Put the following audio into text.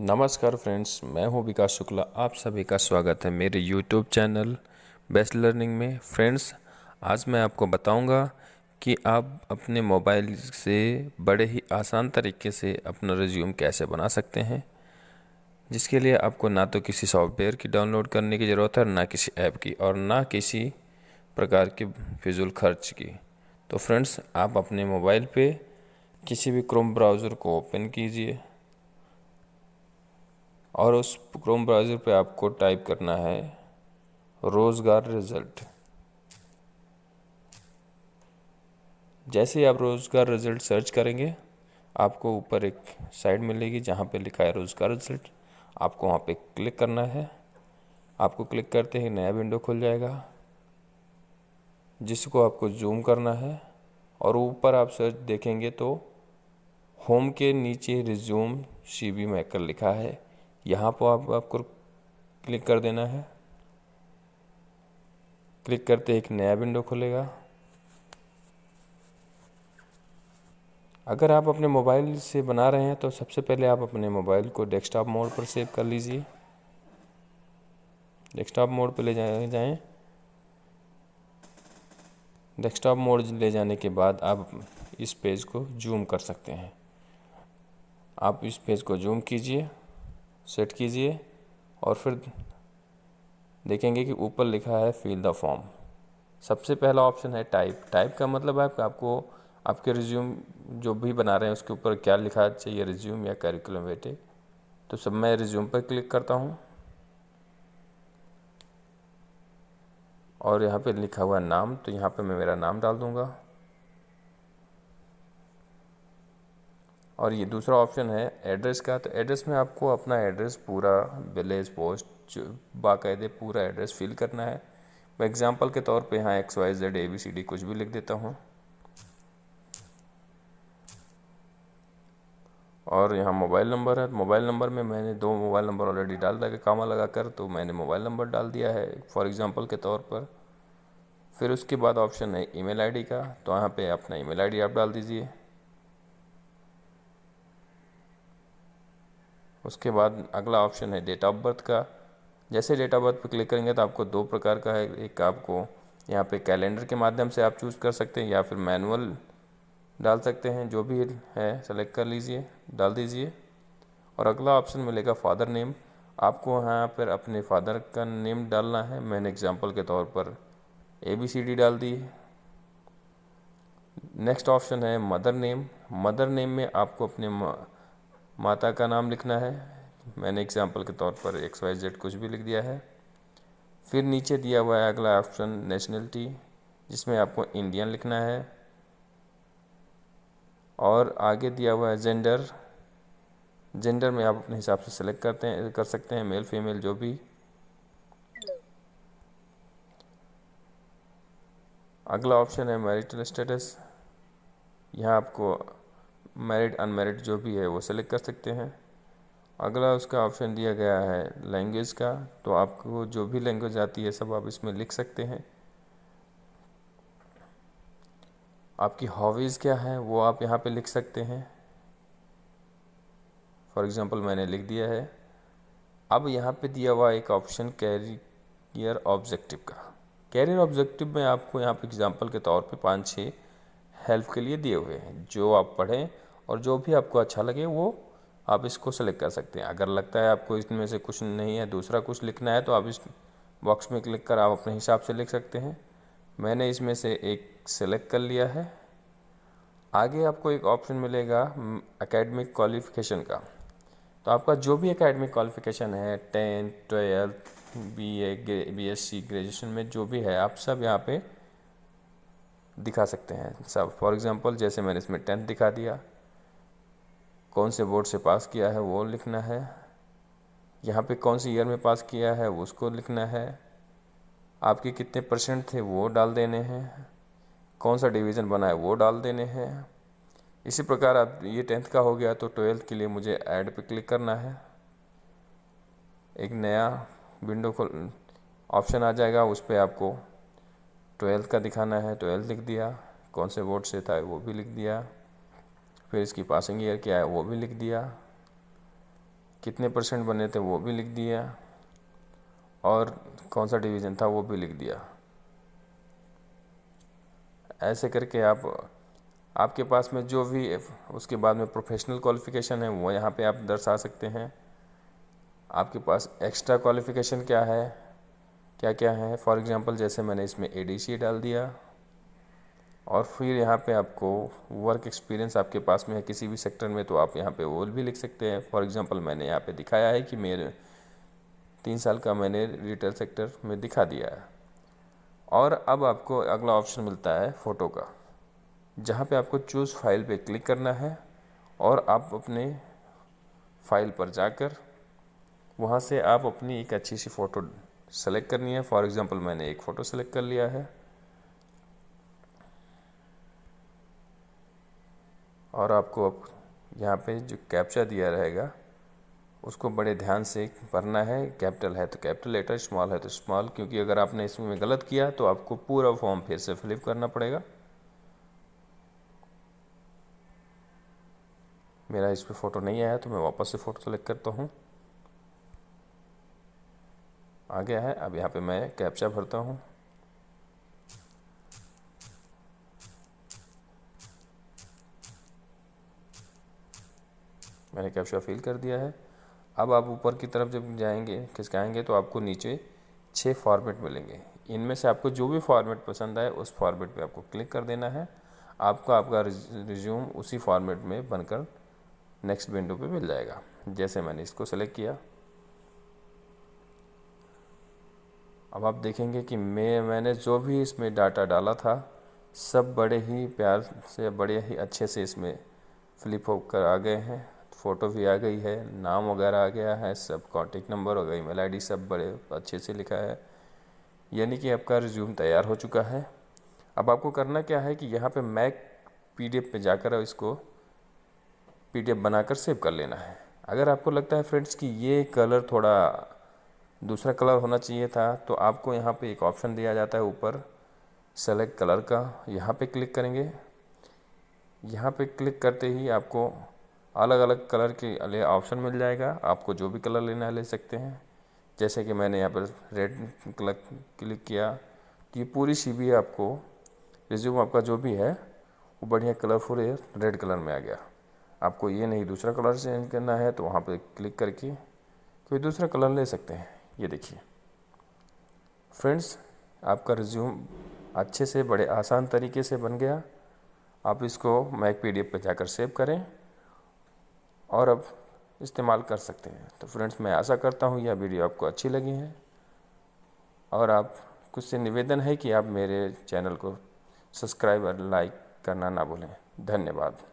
नमस्कार फ्रेंड्स मैं हूं विकास शुक्ला आप सभी का स्वागत है मेरे यूट्यूब चैनल बेस्ट लर्निंग में फ्रेंड्स आज मैं आपको बताऊंगा कि आप अपने मोबाइल से बड़े ही आसान तरीके से अपना रिज्यूम कैसे बना सकते हैं जिसके लिए आपको ना तो किसी सॉफ्टवेयर की डाउनलोड करने की ज़रूरत है ना किसी ऐप की और ना किसी प्रकार की फिजूल खर्च की तो फ्रेंड्स आप अपने मोबाइल पे किसी भी क्रोम ब्राउज़र को ओपन कीजिए और उस क्रोम ब्राउज़र पे आपको टाइप करना है रोज़गार रिज़ल्ट जैसे ही आप रोज़गार रिज़ल्ट सर्च करेंगे आपको ऊपर एक साइड मिलेगी जहाँ पे लिखा है रोज़गार रिज़ल्ट आपको वहाँ पे क्लिक करना है आपको क्लिक करते ही नया विंडो खुल जाएगा जिसको आपको जूम करना है और ऊपर आप सर्च देखेंगे तो होम के नीचे रिज्यूम सी बी मैकर लिखा है यहाँ पर आप आपको क्लिक कर देना है क्लिक करते एक नया विंडो खुलेगा अगर आप अपने मोबाइल से बना रहे हैं तो सबसे पहले आप अपने मोबाइल को डेस्कटॉप मोड पर सेव कर लीजिए डेस्कटॉप मोड पर ले जाए जाएं डेस्कटॉप मोड ले जाने के बाद आप इस पेज को जूम कर सकते हैं आप इस पेज को जूम कीजिए सेट कीजिए और फिर देखेंगे कि ऊपर लिखा है फिल द फॉर्म सबसे पहला ऑप्शन है टाइप टाइप का मतलब है आपको आपके रिज्यूम जो भी बना रहे हैं उसके ऊपर क्या लिखा चाहिए रिज्यूम या करिकुलम वेटे तो सब मैं रिज्यूम पर क्लिक करता हूँ और यहाँ पे लिखा हुआ नाम तो यहाँ पे मैं मेरा नाम डाल दूँगा और ये दूसरा ऑप्शन है एड्रेस का तो एड्रेस में आपको अपना एड्रेस पूरा विलेज पोस्ट बाकायदे पूरा एड्रेस फिल करना है मैं एग्ज़ाम्पल के तौर पे यहाँ X Y Z A B C D कुछ भी लिख देता हूँ और यहाँ मोबाइल नंबर है मोबाइल नंबर में मैंने दो मोबाइल नंबर ऑलरेडी डाल दिया कामा लगा कर तो मैंने मोबाइल नंबर डाल दिया है फॉर एग्ज़ाम्पल के तौर पर फिर उसके बाद ऑप्शन है ईमेल आईडी का तो यहाँ पे अपना ईमेल आईडी आप डाल दीजिए उसके बाद अगला ऑप्शन है डेट ऑफ बर्थ का जैसे डेट ऑफ बर्थ पर क्लिक करेंगे तो आपको दो प्रकार का है एक आपको यहाँ पे कैलेंडर के माध्यम से आप चूज़ कर सकते हैं या फिर मैनुअल डाल सकते हैं जो भी है सेलेक्ट कर लीजिए डाल दीजिए और अगला ऑप्शन मिलेगा फ़ादर नेम आपको यहाँ पर अपने फादर का नेम डालना है मैंने एग्ज़ाम्पल के तौर पर ए बी सी डी डाल दी नेक्स्ट ऑप्शन है मदर नेम मदर नेम में आपको अपने माता का नाम लिखना है मैंने एग्जाम्पल के तौर पर एक्स वाई जेड कुछ भी लिख दिया है फिर नीचे दिया हुआ है अगला ऑप्शन नेशनलिटी जिसमें आपको इंडियन लिखना है और आगे दिया हुआ है जेंडर जेंडर में आप अपने हिसाब से सेलेक्ट करते हैं कर सकते हैं मेल फीमेल जो भी अगला ऑप्शन है मैरिटल स्टेटस यहाँ आपको मेरिट अनमेरिट जो भी है वो सेलेक्ट कर सकते हैं अगला उसका ऑप्शन दिया गया है लैंग्वेज का तो आपको जो भी लैंग्वेज आती है सब आप इसमें लिख सकते हैं आपकी हॉबीज़ क्या है वो आप यहाँ पे लिख सकते हैं फॉर एग्ज़ाम्पल मैंने लिख दिया है अब यहाँ पे दिया हुआ एक ऑप्शन कैरियर ऑब्जेक्टिव का कैरियर ऑब्जेक्टिव में आपको यहाँ पे एग्ज़ाम्पल के तौर पे पाँच छः हेल्प के लिए दिए हुए हैं जो आप पढ़ें और जो भी आपको अच्छा लगे वो आप इसको सेलेक्ट कर सकते हैं अगर लगता है आपको इसमें से कुछ नहीं है दूसरा कुछ लिखना है तो आप इस बॉक्स में क्लिक कर आप अपने हिसाब से लिख सकते हैं मैंने इसमें से एक सेलेक्ट कर लिया है आगे आपको एक ऑप्शन मिलेगा एकेडमिक क्वालिफिकेशन का तो आपका जो भी एकेडमिक क्वालिफिकेशन है tenth twelfth B A B S C graduation में जो भी है आप सब यहाँ पे दिखा सकते हैं सब फॉर एग्ज़ाम्पल जैसे मैंने इसमें टेंथ दिखा दिया कौन से बोर्ड से पास किया है वो लिखना है यहाँ पे कौन से ईयर में पास किया है उसको लिखना है आपके कितने परसेंट थे वो डाल देने हैं कौन सा डिवीज़न बना है वो डाल देने हैं इसी प्रकार आप ये टेंथ का हो गया तो ट्वेल्थ के लिए मुझे ऐड पे क्लिक करना है एक नया विंडो को ऑप्शन आ जाएगा उस पर आपको ट्वेल्थ का दिखाना है ट्वेल्थ लिख दिया कौन से बोर्ड से था वो भी लिख दिया फिर इसकी पासिंग ईयर क्या है वो भी लिख दिया कितने परसेंट बने थे वो भी लिख दिया और कौन सा डिवीज़न था वो भी लिख दिया ऐसे करके आप आपके पास में जो भी उसके बाद में प्रोफेशनल क्वालिफ़िकेशन है वो यहाँ पे आप दर्शा सकते हैं आपके पास एक्स्ट्रा क्वालिफ़िकेशन क्या है क्या क्या है फॉर एग्ज़ाम्पल जैसे मैंने इसमें ए डाल दिया और फिर यहाँ पे आपको वर्क एक्सपीरियंस आपके पास में है किसी भी सेक्टर में तो आप यहाँ पे वो भी लिख सकते हैं फॉर एग्जांपल मैंने यहाँ पे दिखाया है कि मेरे तीन साल का मैंने रिटेल सेक्टर में दिखा दिया है और अब आपको अगला ऑप्शन मिलता है फ़ोटो का जहाँ पे आपको चूज़ फाइल पे क्लिक करना है और आप अपने फाइल पर जाकर वहाँ से आप अपनी एक अच्छी सी फ़ोटो सेलेक्ट करनी है फॉर एग्ज़ाम्पल मैंने एक फ़ोटो सेलेक्ट कर लिया है और आपको अब यहाँ पे जो कैप्चा दिया रहेगा उसको बड़े ध्यान से भरना है कैपिटल है तो कैपिटल लेटर स्मॉल है तो स्मॉल क्योंकि अगर आपने इसमें गलत किया तो आपको पूरा फॉर्म फिर से फिलिप करना पड़ेगा मेरा इस पर फ़ोटो नहीं आया तो मैं वापस से फ़ोटो सेलेक्ट करता हूँ आ गया है अब यहाँ पे मैं कैप्चा भरता हूँ मैंने कैप्चा फिल कर दिया है अब आप ऊपर की तरफ जब जाएंगे खिसकाएंगे तो आपको नीचे छः फॉर्मेट मिलेंगे इनमें से आपको जो भी फॉर्मेट पसंद आए उस फॉर्मेट पे आपको क्लिक कर देना है आपका आपका रिज्यूम उसी फॉर्मेट में बनकर नेक्स्ट विंडो पे मिल जाएगा जैसे मैंने इसको सेलेक्ट किया अब आप देखेंगे कि मैं मैंने जो भी इसमें डाटा डाला था सब बड़े ही प्यार से बड़े ही अच्छे से इसमें फ्लिप होकर आ गए हैं फ़ोटो भी आ गई है नाम वगैरह आ गया है सब कॉन्टेक्ट नंबर हो गया ईमेल आईडी सब बड़े अच्छे से लिखा है यानी कि आपका रिज्यूम तैयार हो चुका है अब आपको करना क्या है कि यहाँ पे मैक पीडीएफ पे जाकर इसको पीडीएफ बनाकर सेव कर लेना है अगर आपको लगता है फ्रेंड्स कि ये कलर थोड़ा दूसरा कलर होना चाहिए था तो आपको यहाँ पे एक ऑप्शन दिया जाता है ऊपर सेलेक्ट कलर का यहाँ पे क्लिक करेंगे यहाँ पे क्लिक करते ही आपको अलग अलग कलर के लिए ऑप्शन मिल जाएगा आपको जो भी कलर लेना है ले सकते हैं जैसे कि मैंने यहाँ पर रेड कलर क्लिक किया तो ये पूरी सी आपको रिज्यूम आपका जो भी है वो बढ़िया कलरफुल है रेड कलर में आ गया आपको ये नहीं दूसरा कलर चेंज करना है तो वहाँ पर क्लिक करके कोई दूसरा कलर ले सकते हैं ये देखिए फ्रेंड्स आपका रिज्यूम अच्छे से बड़े आसान तरीके से बन गया आप इसको मैक पी डी एफ पर जाकर सेव करें और अब इस्तेमाल कर सकते हैं तो फ्रेंड्स मैं आशा करता हूँ यह वीडियो आपको अच्छी लगी है और आप कुछ से निवेदन है कि आप मेरे चैनल को सब्सक्राइब और लाइक करना ना भूलें धन्यवाद